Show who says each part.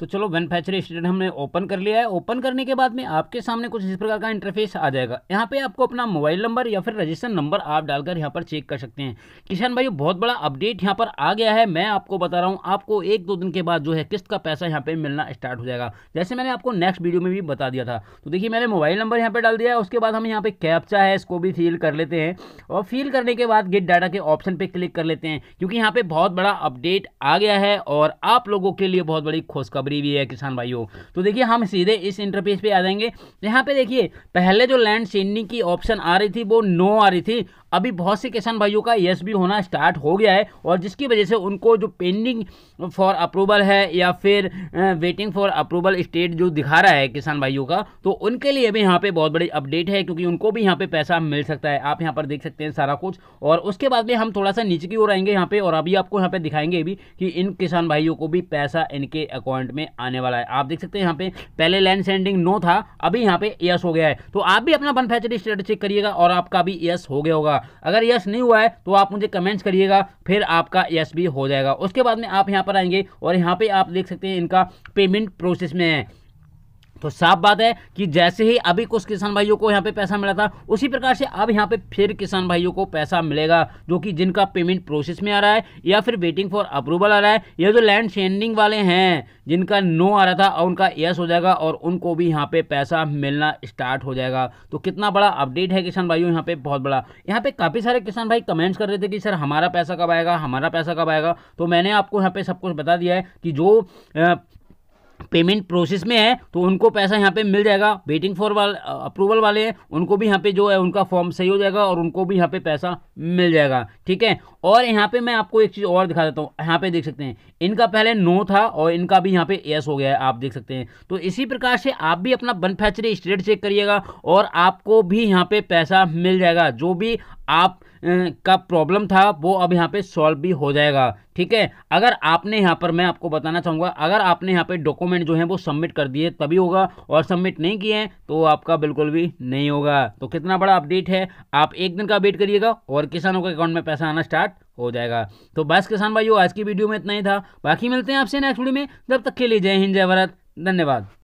Speaker 1: तो चलो manufacturing state हमने ओपन कर लिया है ओपन करने के बाद में आपके सामने कुछ इस प्रकार का इंटरफेस आ जाएगा यहाँ पे आपको अपना मोबाइल नंबर या फिर रजिस्टर नंबर आप डालकर यहाँ पर चेक कर सकते हैं किशन भाई बहुत बड़ा अपडेट यहाँ पर आ गया है मैं आपको बता रहा हूँ आपको एक दो दिन के बाद जो है किस्त का पैसा यहाँ पर मिलना स्टार्ट हो जाएगा जैसे मैंने आपको नेक्स्ट वीडियो में भी बता दिया था तो देखिए मैंने मोबाइल नंबर यहाँ पर डाल दिया है उसके बाद हम यहाँ पर कैप्चा है इसको भी फिल कर लेते हैं और फिल करने के बाद गेट डाटा के ऑप्शन पर क्लिक कर लेते हैं क्योंकि यहाँ पर बहुत बड़ा अपडेट आ गया है और आप लोगों के लिए बहुत बड़ी खुशखबर खुशखबरी भी है किसान भाइयों तो देखिए हम सीधे इस इंटरफेस पे आ जाएंगे यहाँ पे देखिए पहले जो लैंड सेंडिंग की ऑप्शन आ रही थी वो नो आ रही थी अभी बहुत से किसान भाइयों का यस भी होना स्टार्ट हो गया है और जिसकी वजह से उनको जो पेंडिंग फॉर अप्रूवल है या फिर वेटिंग फॉर अप्रूवल स्टेट जो दिखा रहा है किसान भाइयों का तो उनके लिए भी यहाँ पे बहुत बड़ी अपडेट है क्योंकि उनको भी यहाँ पे पैसा मिल सकता है आप यहाँ पर देख सकते हैं सारा कुछ और उसके बाद में हम थोड़ा सा नीचे की ओर आएंगे यहाँ पे और अभी आपको यहाँ पे दिखाएंगे भी कि इन किसान भाइयों को भी पैसा इनके अकाउंट में आने वाला है आप देख सकते हैं यहाँ पे पहले लैंड सेंडिंग नो था अभी यहाँ पे यस हो गया है तो आप भी अपना वन फैचरी स्टेटस चेक करिएगा और आपका भी यस हो गया होगा अगर यस नहीं हुआ है तो आप मुझे कमेंट्स करिएगा फिर आपका यस भी हो जाएगा उसके बाद में आप यहाँ पर आएंगे और यहाँ पर आप देख सकते हैं इनका पेमेंट प्रोसेस में है तो साफ बात है कि जैसे ही अभी कुछ किसान भाइयों को यहाँ पे पैसा मिला था उसी प्रकार से अब यहाँ पे फिर किसान भाइयों को पैसा मिलेगा जो कि जिनका पेमेंट प्रोसेस में आ रहा है या फिर वेटिंग फॉर अप्रूवल आ रहा है या जो लैंड सेंडिंग वाले हैं जिनका नो आ रहा था और उनका यस हो जाएगा और उनको भी यहाँ पे पैसा मिलना स्टार्ट हो जाएगा तो कितना बड़ा अपडेट है किसान भाइयों यहाँ पे बहुत बड़ा यहाँ पे काफ़ी सारे किसान भाई कमेंट्स कर रहे थे कि सर हमारा पैसा कब आएगा हमारा पैसा कब आएगा तो मैंने आपको यहाँ पे सब कुछ बता दिया है कि जो पेमेंट प्रोसेस में है तो उनको पैसा यहाँ पे मिल जाएगा वेटिंग फॉर वाल अप्रूवल वाले हैं उनको भी यहाँ पे जो है उनका फॉर्म सही हो जाएगा और उनको भी यहाँ पे पैसा मिल जाएगा ठीक है और यहाँ पे मैं आपको एक चीज़ और दिखा देता हूँ यहाँ पे देख सकते हैं इनका पहले नो था और इनका भी यहाँ पे यस हो गया है आप देख सकते हैं तो इसी प्रकार से आप भी अपना बनफैक्चरी स्टेट चेक करिएगा और आपको भी यहाँ पे पैसा मिल जाएगा जो भी आप का प्रॉब्लम था वो अब यहाँ पे सॉल्व भी हो जाएगा ठीक है अगर आपने यहाँ पर मैं आपको बताना चाहूँगा अगर आपने यहाँ पे डॉक्यूमेंट जो है वो सबमिट कर दिए तभी होगा और सबमिट नहीं किए हैं तो आपका बिल्कुल भी नहीं होगा तो कितना बड़ा अपडेट है आप एक दिन का अपडेट करिएगा और किसानों के अकाउंट में पैसा आना स्टार्ट हो जाएगा तो बस किसान भाइयों आज की वीडियो में इतना ही था बाकी मिलते हैं आपसे नेक्स्ट वीडियो में जब तक के लिए जय हिंद जय भारत धन्यवाद